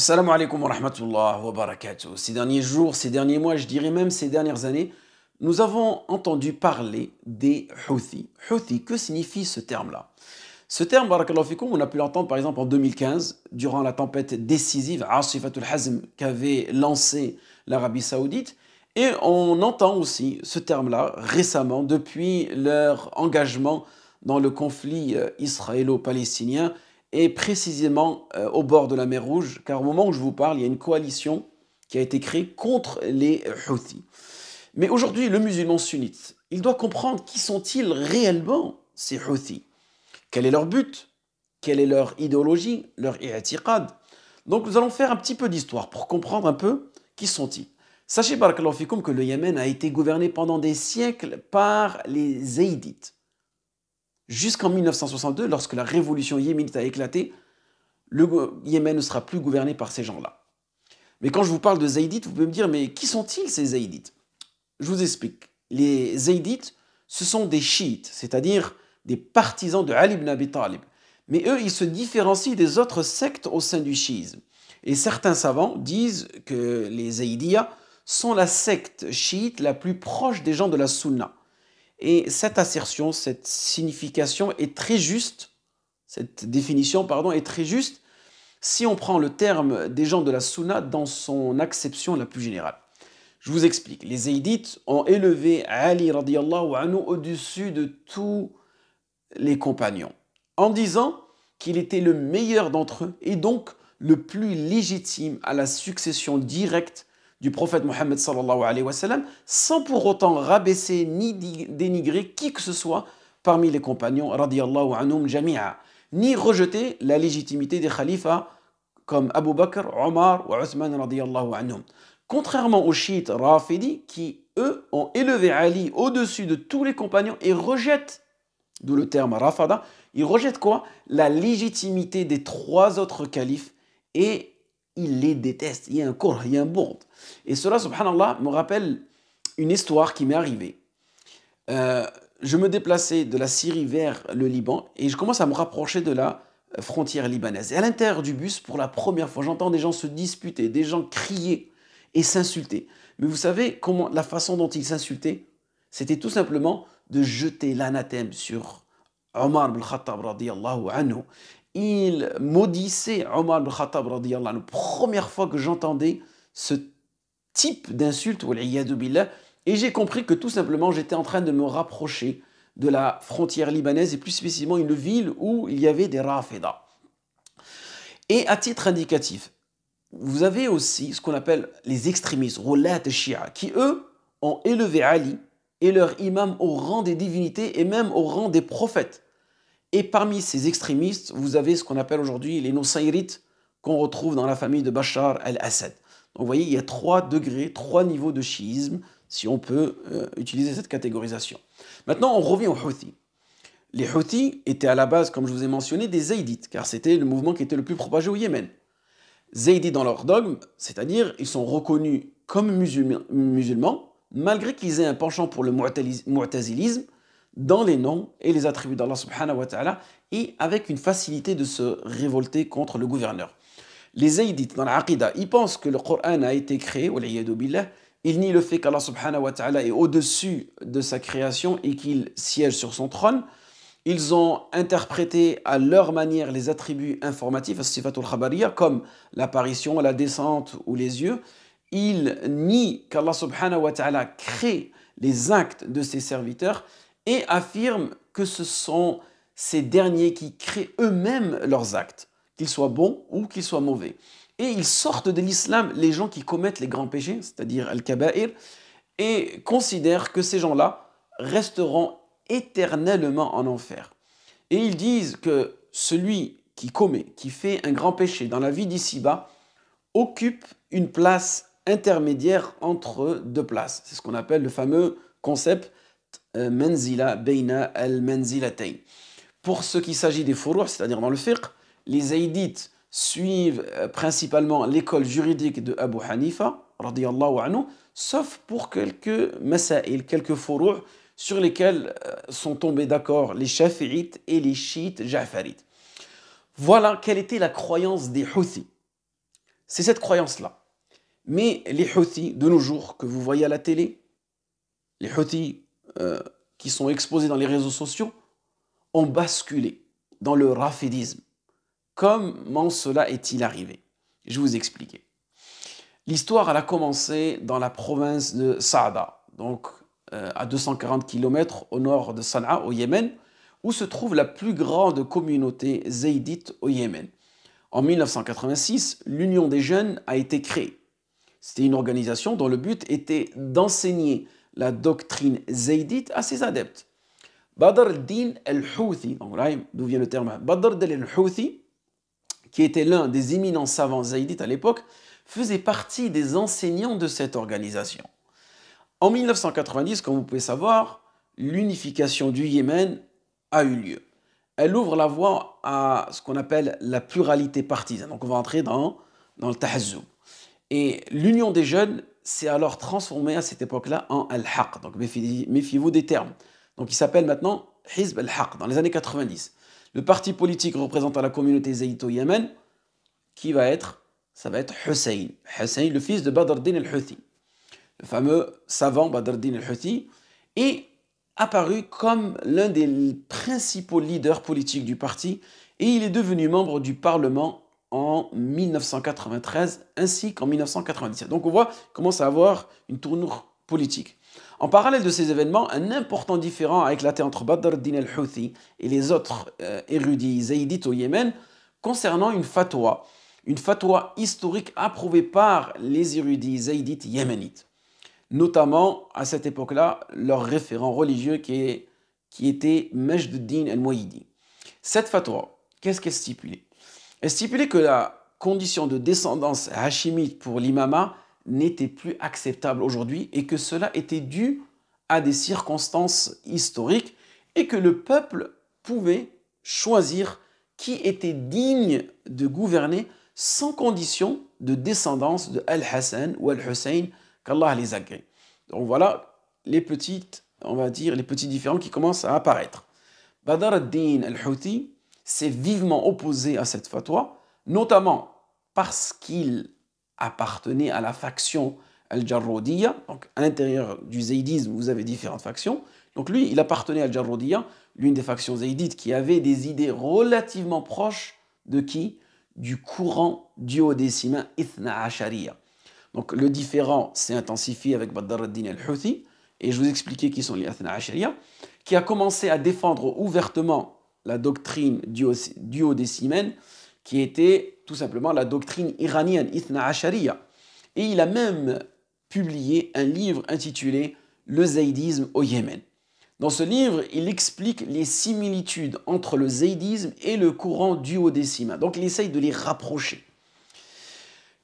Salam alaikum wa rahmatullah wa barakatuh. Ces derniers jours, ces derniers mois, je dirais même ces dernières années, nous avons entendu parler des Houthis. Houthis, que signifie ce terme-là Ce terme, barakallahu fikum, on a pu l'entendre par exemple en 2015, durant la tempête décisive, Asifatul Hazm, qu'avait lancée l'Arabie Saoudite. Et on entend aussi ce terme-là récemment, depuis leur engagement dans le conflit euh, israélo-palestinien et précisément euh, au bord de la mer Rouge, car au moment où je vous parle, il y a une coalition qui a été créée contre les Houthis. Mais aujourd'hui, le musulman sunnite, il doit comprendre qui sont-ils réellement ces Houthis Quel est leur but Quelle est leur idéologie Leur i'tiqad Donc nous allons faire un petit peu d'histoire pour comprendre un peu qui sont-ils. Sachez, par barakallahu Fikoum, que le Yémen a été gouverné pendant des siècles par les Zaydites jusqu'en 1962, lorsque la révolution yéménite a éclaté, le Yémen ne sera plus gouverné par ces gens-là. Mais quand je vous parle de Zaydites, vous pouvez me dire, mais qui sont-ils ces Zaydites Je vous explique. Les Zaydites, ce sont des chiites, c'est-à-dire des partisans de Ali ibn Abi Talib. Mais eux, ils se différencient des autres sectes au sein du chiisme. Et certains savants disent que les Zaydiyas sont la secte chiite la plus proche des gens de la Sunna. Et cette assertion, cette signification est très juste, cette définition, pardon, est très juste si on prend le terme des gens de la Sunna dans son acception la plus générale. Je vous explique. Les Zaydites ont élevé Ali radiallahu anhu au-dessus de tous les compagnons en disant qu'il était le meilleur d'entre eux et donc le plus légitime à la succession directe du prophète Mohammed sallallahu alayhi wa sans pour autant rabaisser ni dénigrer qui que ce soit parmi les compagnons radiallahu anhum jami'a, ni rejeter la légitimité des khalifas comme Abu Bakr, Omar ou Uthman radiallahu anhum. Contrairement aux chiites rafidi qui, eux, ont élevé Ali au-dessus de tous les compagnons et rejettent, d'où le terme rafada, ils rejettent quoi La légitimité des trois autres califes et il les déteste. Il y a un corps, il y a un bourde. Et cela, subhanallah, me rappelle une histoire qui m'est arrivée. Euh, je me déplaçais de la Syrie vers le Liban et je commence à me rapprocher de la euh, frontière libanaise. Et à l'intérieur du bus, pour la première fois, j'entends des gens se disputer, des gens crier et s'insulter. Mais vous savez comment la façon dont ils s'insultaient, c'était tout simplement de jeter l'anathème sur Omar ibn Khattab anhu il maudissait Omar al Khattab, la première fois que j'entendais ce type d'insulte, et j'ai compris que tout simplement j'étais en train de me rapprocher de la frontière libanaise, et plus spécifiquement une ville où il y avait des Rafida. Et à titre indicatif, vous avez aussi ce qu'on appelle les extrémistes, Shia, qui eux ont élevé Ali et leur imam au rang des divinités et même au rang des prophètes. Et parmi ces extrémistes, vous avez ce qu'on appelle aujourd'hui les Nusayrites, qu'on retrouve dans la famille de Bachar el-Assad. Donc vous voyez, il y a trois degrés, trois niveaux de chiisme, si on peut euh, utiliser cette catégorisation. Maintenant, on revient aux Houthis. Les Houthis étaient à la base, comme je vous ai mentionné, des Zaydites, car c'était le mouvement qui était le plus propagé au Yémen. Zaydites dans leur dogme, c'est-à-dire ils sont reconnus comme musulmans, musulmans malgré qu'ils aient un penchant pour le mu'tazilisme, dans les noms et les attributs d'Allah subhanahu wa ta'ala et avec une facilité de se révolter contre le gouverneur. Les Zaydites dans l'Aqidah ils pensent que le Coran a été créé, billah, ils nient le fait qu'Allah subhanahu wa ta'ala est au-dessus de sa création et qu'il siège sur son trône. Ils ont interprété à leur manière les attributs informatifs, sifatul comme l'apparition, la descente ou les yeux. Ils nient qu'Allah subhanahu wa ta'ala crée les actes de ses serviteurs et affirme que ce sont ces derniers qui créent eux-mêmes leurs actes, qu'ils soient bons ou qu'ils soient mauvais. Et ils sortent de l'islam les gens qui commettent les grands péchés, c'est-à-dire Al-Kaba'ir, et considèrent que ces gens-là resteront éternellement en enfer. Et ils disent que celui qui commet, qui fait un grand péché dans la vie d'ici-bas, occupe une place intermédiaire entre deux places. C'est ce qu'on appelle le fameux concept euh, menzila beina al menzilatain. Pour ce qui s'agit des fourreaux c'est-à-dire dans le fiqh, les zaïdites suivent euh, principalement l'école juridique de Abu Hanifa, anhu, sauf pour quelques masail, quelques fourouh sur lesquels euh, sont tombés d'accord les shafi'ites et les chiites ja'farites. Voilà quelle était la croyance des Houthis. C'est cette croyance-là. Mais les Houthis, de nos jours, que vous voyez à la télé, les Houthis euh, qui sont exposés dans les réseaux sociaux ont basculé dans le rafidisme. Comment cela est-il arrivé Je vous expliquer. L'histoire, a commencé dans la province de Saada, donc euh, à 240 km au nord de Sanaa, au Yémen, où se trouve la plus grande communauté zaydite au Yémen. En 1986, l'Union des jeunes a été créée. C'était une organisation dont le but était d'enseigner la doctrine zaydite à ses adeptes. Badr al-Din al-Houthi, d'où vient le terme qui était l'un des éminents savants zaïdites à l'époque, faisait partie des enseignants de cette organisation. En 1990, comme vous pouvez savoir, l'unification du Yémen a eu lieu. Elle ouvre la voie à ce qu'on appelle la pluralité partisane. Donc on va entrer dans, dans le tahzoub. Et l'union des jeunes c'est alors transformé à cette époque-là en al-haq. Donc méfiez-vous des termes. Donc il s'appelle maintenant Hizb al-haq dans les années 90. Le parti politique représentant la communauté zaïto Yémen, qui va être Ça va être Hussein. Hussein, le fils de Badr din al-Houthi. Le fameux savant Badr din al-Houthi est apparu comme l'un des principaux leaders politiques du parti et il est devenu membre du parlement en 1993 ainsi qu'en 1997. Donc on voit comment à avoir une tournure politique. En parallèle de ces événements, un important différent a éclaté entre Badr al-Din al-Houthi et les autres euh, érudits zaïdites au Yémen concernant une fatwa, une fatwa historique approuvée par les érudits zaïdites yéménites. Notamment, à cette époque-là, leur référent religieux qui, est, qui était din al mouhidi Cette fatwa, qu'est-ce qu'elle stipulait est stipulé que la condition de descendance hachimite pour l'imama n'était plus acceptable aujourd'hui et que cela était dû à des circonstances historiques et que le peuple pouvait choisir qui était digne de gouverner sans condition de descendance de Al-Hassan ou Al-Hussein, qu'Allah les agrée. Donc voilà les petites, on va dire, les petits différents qui commencent à apparaître. Badar al din al-Houthi s'est vivement opposé à cette fatwa, notamment parce qu'il appartenait à la faction al-Jarrodiyya. Donc, à l'intérieur du zaydisme, vous avez différentes factions. Donc, lui, il appartenait à al-Jarrodiyya, l'une des factions zaydites qui avait des idées relativement proches de qui Du courant duodécimain Ithna Ashariya. Donc, le différent s'est intensifié avec Badr al-Din al-Houthi, et je vous expliquais qui sont les Ithna Ashariya, qui a commencé à défendre ouvertement la doctrine duodécimène, qui était tout simplement la doctrine iranienne, Ithna Ashariya. Et il a même publié un livre intitulé Le zaïdisme au Yémen. Dans ce livre, il explique les similitudes entre le zaïdisme et le courant duodécimain. Donc il essaye de les rapprocher.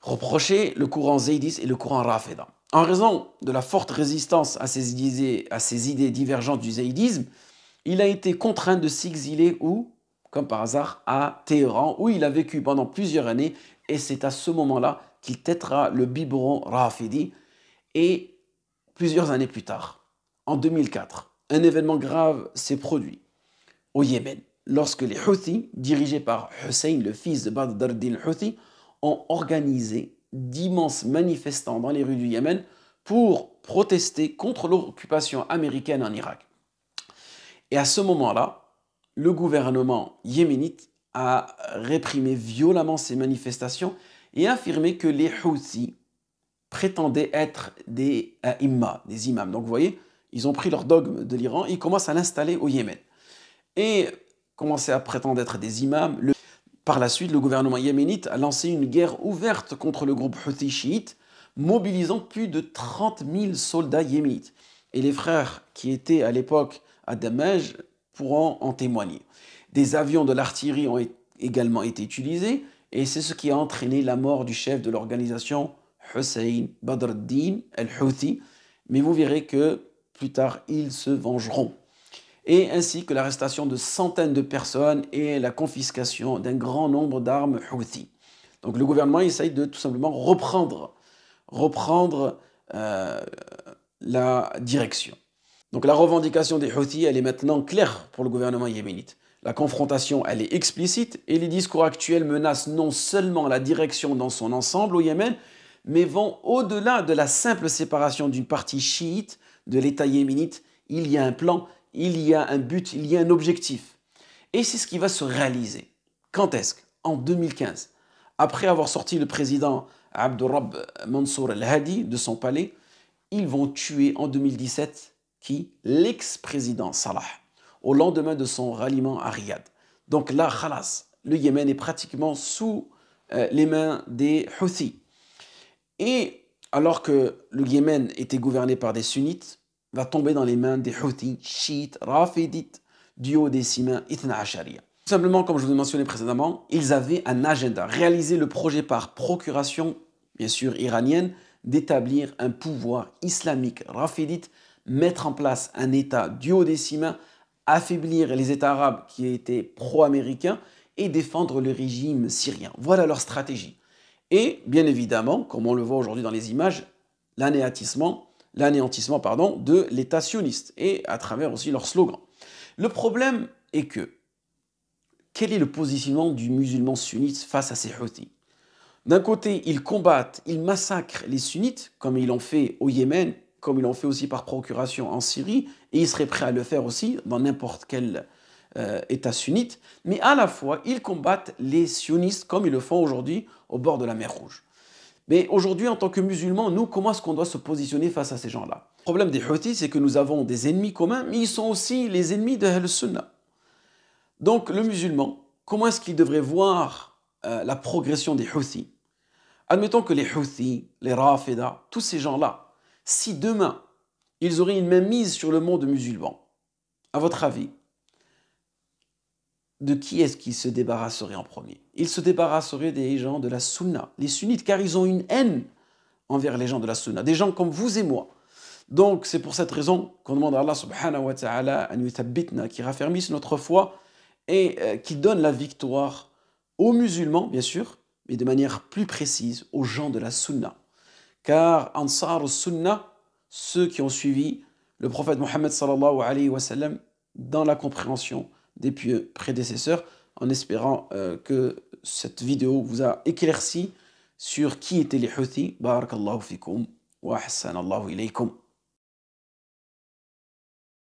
Reprocher le courant zaïdiste et le courant rafida. En raison de la forte résistance à ces idées, à ces idées divergentes du zaïdisme, il a été contraint de s'exiler où Comme par hasard, à Téhéran, où il a vécu pendant plusieurs années. Et c'est à ce moment-là qu'il têtera le biberon Rafidi. Et plusieurs années plus tard, en 2004, un événement grave s'est produit au Yémen, lorsque les Houthis, dirigés par Hussein, le fils de Badr al Houthi, ont organisé d'immenses manifestants dans les rues du Yémen pour protester contre l'occupation américaine en Irak. Et à ce moment-là, le gouvernement yéménite a réprimé violemment ces manifestations et affirmé que les Houthis prétendaient être des euh, imams, des imams. Donc vous voyez, ils ont pris leur dogme de l'Iran, ils commencent à l'installer au Yémen. Et commencer à prétendre être des imams. Par la suite, le gouvernement yéménite a lancé une guerre ouverte contre le groupe Houthi chiite, mobilisant plus de 30 000 soldats yéménites. Et les frères qui étaient à l'époque à Damage pourront en témoigner. Des avions de l'artillerie ont également été utilisés et c'est ce qui a entraîné la mort du chef de l'organisation Hussein Badr al-Din al-Houthi. Mais vous verrez que plus tard, ils se vengeront. Et ainsi que l'arrestation de centaines de personnes et la confiscation d'un grand nombre d'armes Houthi. Donc le gouvernement essaye de tout simplement reprendre, reprendre euh, la direction. Donc la revendication des Houthis, elle est maintenant claire pour le gouvernement yéménite. La confrontation, elle est explicite et les discours actuels menacent non seulement la direction dans son ensemble au Yémen, mais vont au-delà de la simple séparation d'une partie chiite de l'État yéménite. Il y a un plan, il y a un but, il y a un objectif. Et c'est ce qui va se réaliser. Quand est-ce En 2015. Après avoir sorti le président Abdurrab Mansour al-Hadi de son palais, ils vont tuer en 2017 qui, l'ex-président Salah, au lendemain de son ralliement à Riyad. Donc là, khalas, le Yémen est pratiquement sous euh, les mains des Houthis. Et alors que le Yémen était gouverné par des sunnites, va tomber dans les mains des Houthis, chiites, rafidites, du haut des Simains, Itna Tout simplement, comme je vous l'ai mentionné précédemment, ils avaient un agenda, réaliser le projet par procuration, bien sûr iranienne, d'établir un pouvoir islamique rafidite mettre en place un État duodécimain, affaiblir les États arabes qui étaient pro-américains et défendre le régime syrien. Voilà leur stratégie. Et bien évidemment, comme on le voit aujourd'hui dans les images, l'anéantissement, de l'État sioniste et à travers aussi leur slogan. Le problème est que quel est le positionnement du musulman sunnite face à ces Houthis D'un côté, ils combattent, ils massacrent les sunnites, comme ils l'ont fait au Yémen, comme ils l'ont fait aussi par procuration en Syrie, et ils seraient prêts à le faire aussi dans n'importe quel euh, État sunnite, mais à la fois, ils combattent les sionistes comme ils le font aujourd'hui au bord de la mer Rouge. Mais aujourd'hui, en tant que musulmans, nous, comment est-ce qu'on doit se positionner face à ces gens-là Le problème des Houthis, c'est que nous avons des ennemis communs, mais ils sont aussi les ennemis de al Donc, le musulman, comment est-ce qu'il devrait voir euh, la progression des Houthis Admettons que les Houthis, les Rafida, tous ces gens-là, si demain ils auraient une même mise sur le monde musulman, à votre avis, de qui est-ce qu'ils se débarrasseraient en premier Ils se débarrasseraient des gens de la sunna, les sunnites, car ils ont une haine envers les gens de la sunna, des gens comme vous et moi. Donc c'est pour cette raison qu'on demande à Allah subhanahu wa ta'ala qui raffermisse notre foi et euh, qui donne la victoire aux musulmans, bien sûr, mais de manière plus précise aux gens de la sunna car Ansar Sunnah, ceux qui ont suivi le prophète Mohammed sallallahu alayhi wa dans la compréhension des pieux prédécesseurs, en espérant euh, que cette vidéo vous a éclairci sur qui étaient les Houthis. Barakallahu fikum wa ahsanallahu ilaykum.